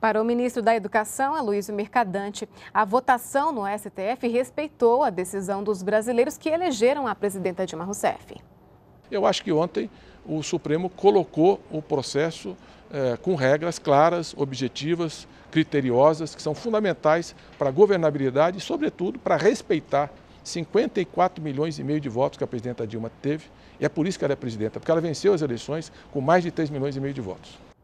Para o ministro da Educação, Aloysio Mercadante, a votação no STF respeitou a decisão dos brasileiros que elegeram a presidenta Dilma Rousseff. Eu acho que ontem o Supremo colocou o processo eh, com regras claras, objetivas, criteriosas, que são fundamentais para a governabilidade e, sobretudo, para respeitar 54 milhões e meio de votos que a presidenta Dilma teve. E é por isso que ela é presidenta, porque ela venceu as eleições com mais de 3 milhões e meio de votos.